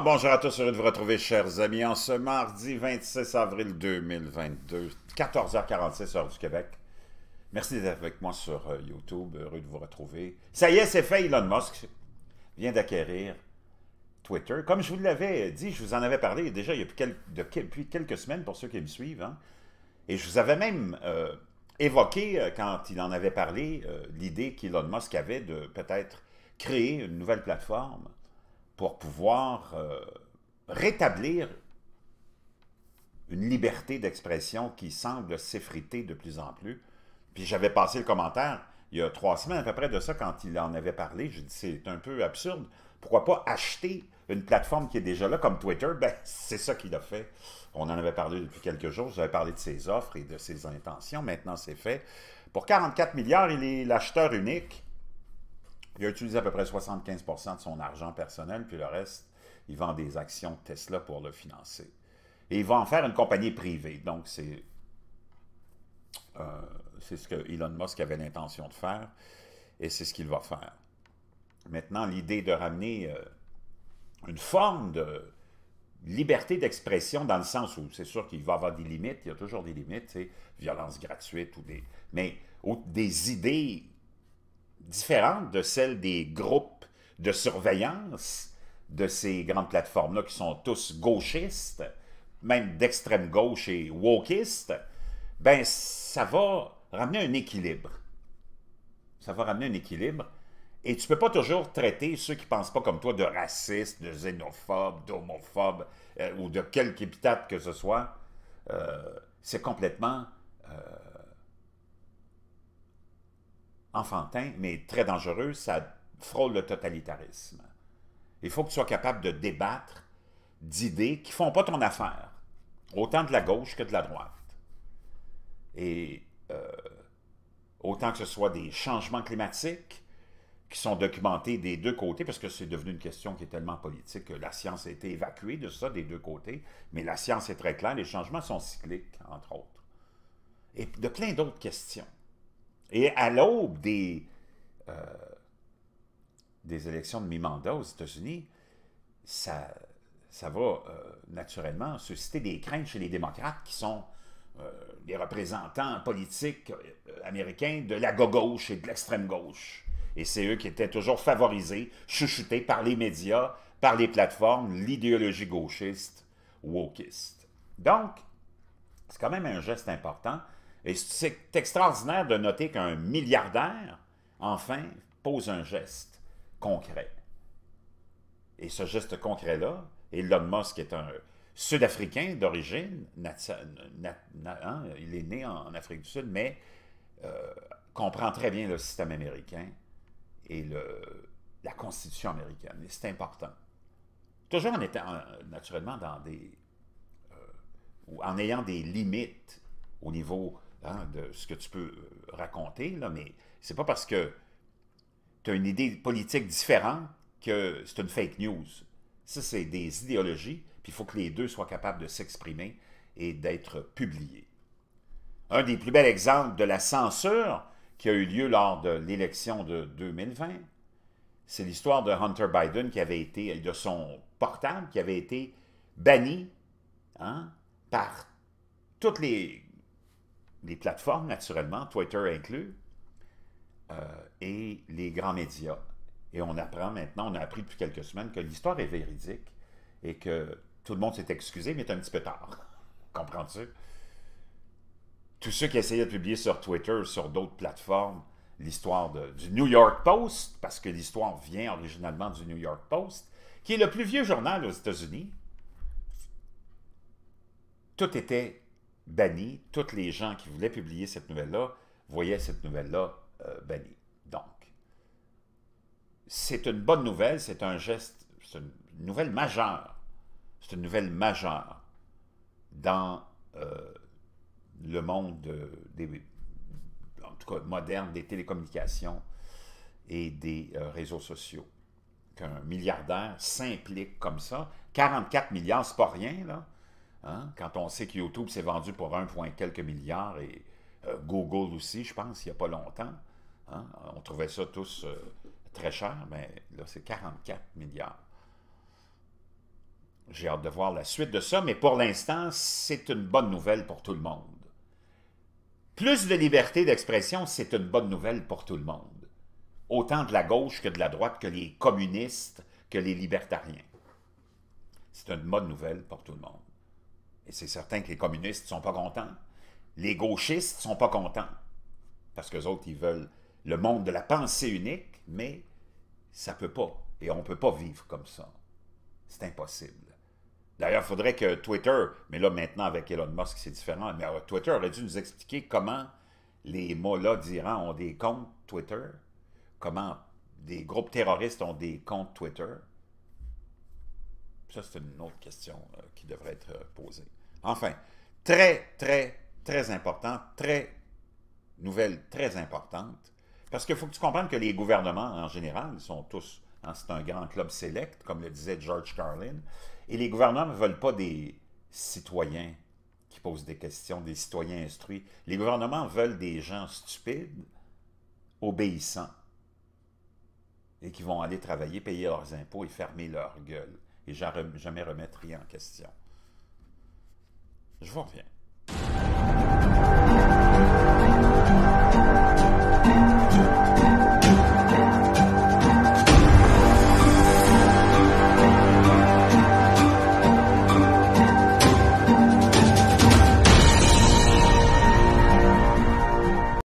bonjour à tous, heureux de vous retrouver, chers amis, en ce mardi 26 avril 2022, 14h46, heure du Québec. Merci d'être avec moi sur euh, YouTube, heureux de vous retrouver. Ça y est, c'est fait, Elon Musk vient d'acquérir Twitter. Comme je vous l'avais dit, je vous en avais parlé déjà il y a depuis quelques semaines pour ceux qui me suivent, hein. et je vous avais même euh, évoqué, euh, quand il en avait parlé, l'idée qu'Elon Musk avait de peut-être créer une nouvelle plateforme pour pouvoir euh, rétablir une liberté d'expression qui semble s'effriter de plus en plus. Puis j'avais passé le commentaire il y a trois semaines à peu près de ça quand il en avait parlé. J'ai dit c'est un peu absurde. Pourquoi pas acheter une plateforme qui est déjà là comme Twitter? Ben, c'est ça qu'il a fait. On en avait parlé depuis quelques jours. J'avais parlé de ses offres et de ses intentions. Maintenant, c'est fait. Pour 44 milliards, il est l'acheteur unique. Il a utilisé à peu près 75 de son argent personnel, puis le reste, il vend des actions Tesla pour le financer. Et il va en faire une compagnie privée. Donc, c'est euh, ce que Elon Musk avait l'intention de faire, et c'est ce qu'il va faire. Maintenant, l'idée de ramener euh, une forme de liberté d'expression dans le sens où c'est sûr qu'il va avoir des limites, il y a toujours des limites, violence gratuite ou des... Mais des idées différente de celle des groupes de surveillance de ces grandes plateformes-là qui sont tous gauchistes, même d'extrême gauche et wokistes, ben ça va ramener un équilibre. Ça va ramener un équilibre. Et tu ne peux pas toujours traiter ceux qui ne pensent pas comme toi de racistes, de xénophobes, d'homophobes euh, ou de quelque épithète que ce soit. Euh, c'est complètement enfantin, mais très dangereux, ça frôle le totalitarisme. Il faut que tu sois capable de débattre d'idées qui ne font pas ton affaire, autant de la gauche que de la droite. Et euh, autant que ce soit des changements climatiques qui sont documentés des deux côtés, parce que c'est devenu une question qui est tellement politique que la science a été évacuée de ça des deux côtés, mais la science est très claire, les changements sont cycliques, entre autres. Et de plein d'autres questions. Et à l'aube des, euh, des élections de mi-mandat aux États-Unis, ça, ça va euh, naturellement susciter des craintes chez les démocrates qui sont les euh, représentants politiques américains de la gauche et de l'extrême gauche. Et c'est eux qui étaient toujours favorisés, chuchotés par les médias, par les plateformes, l'idéologie gauchiste, wokiste. Donc, c'est quand même un geste important et c'est extraordinaire de noter qu'un milliardaire, enfin, pose un geste concret. Et ce geste concret-là, Elon Musk est un Sud-Africain d'origine, hein, il est né en, Afrique du Sud, mais euh, comprend très bien le système américain et la Constitution américaine. Et c'est important. Toujours en étant euh, naturellement dans des. Euh, en ayant des limites au niveau Hein, de ce que tu peux euh, raconter, là, mais c'est pas parce que tu as une idée politique différente que c'est une fake news. Ça, c'est des idéologies, puis il faut que les deux soient capables de s'exprimer et d'être publiés. Un des plus bels exemples de la censure qui a eu lieu lors de l'élection de 2020, c'est l'histoire de Hunter Biden qui avait été, de son portable qui avait été banni hein, par toutes les les plateformes, naturellement, Twitter inclus, euh, et les grands médias. Et on apprend maintenant, on a appris depuis quelques semaines que l'histoire est véridique et que tout le monde s'est excusé, mais c'est un petit peu tard. Comprends-tu? Tous ceux qui essayaient de publier sur Twitter, sur d'autres plateformes, l'histoire du New York Post, parce que l'histoire vient originalement du New York Post, qui est le plus vieux journal aux États-Unis, tout était banni, toutes les gens qui voulaient publier cette nouvelle-là voyaient cette nouvelle-là euh, banni Donc, c'est une bonne nouvelle, c'est un geste, c'est une nouvelle majeure. C'est une nouvelle majeure dans euh, le monde des, en tout cas moderne, des télécommunications et des euh, réseaux sociaux. Qu'un milliardaire s'implique comme ça, 44 milliards, c'est pas rien, là. Hein? Quand on sait que YouTube s'est vendu pour un point quelques milliards et euh, Google aussi, je pense, il n'y a pas longtemps. Hein? On trouvait ça tous euh, très cher, mais là, c'est 44 milliards. J'ai hâte de voir la suite de ça, mais pour l'instant, c'est une bonne nouvelle pour tout le monde. Plus de liberté d'expression, c'est une bonne nouvelle pour tout le monde. Autant de la gauche que de la droite, que les communistes, que les libertariens. C'est une bonne nouvelle pour tout le monde. Et c'est certain que les communistes ne sont pas contents. Les gauchistes ne sont pas contents. Parce qu'eux autres, ils veulent le monde de la pensée unique, mais ça ne peut pas. Et on ne peut pas vivre comme ça. C'est impossible. D'ailleurs, il faudrait que Twitter, mais là maintenant avec Elon Musk, c'est différent, mais euh, Twitter aurait dû nous expliquer comment les mollahs d'Iran ont des comptes Twitter, comment des groupes terroristes ont des comptes Twitter, ça, c'est une autre question euh, qui devrait être euh, posée. Enfin, très, très, très importante, très nouvelle très importante, parce qu'il faut que tu comprennes que les gouvernements, en général, sont tous, hein, c'est un grand club select, comme le disait George Carlin, et les gouvernements ne veulent pas des citoyens qui posent des questions, des citoyens instruits. Les gouvernements veulent des gens stupides, obéissants, et qui vont aller travailler, payer leurs impôts et fermer leur gueule et jamais remettre rien en question. Je vous reviens.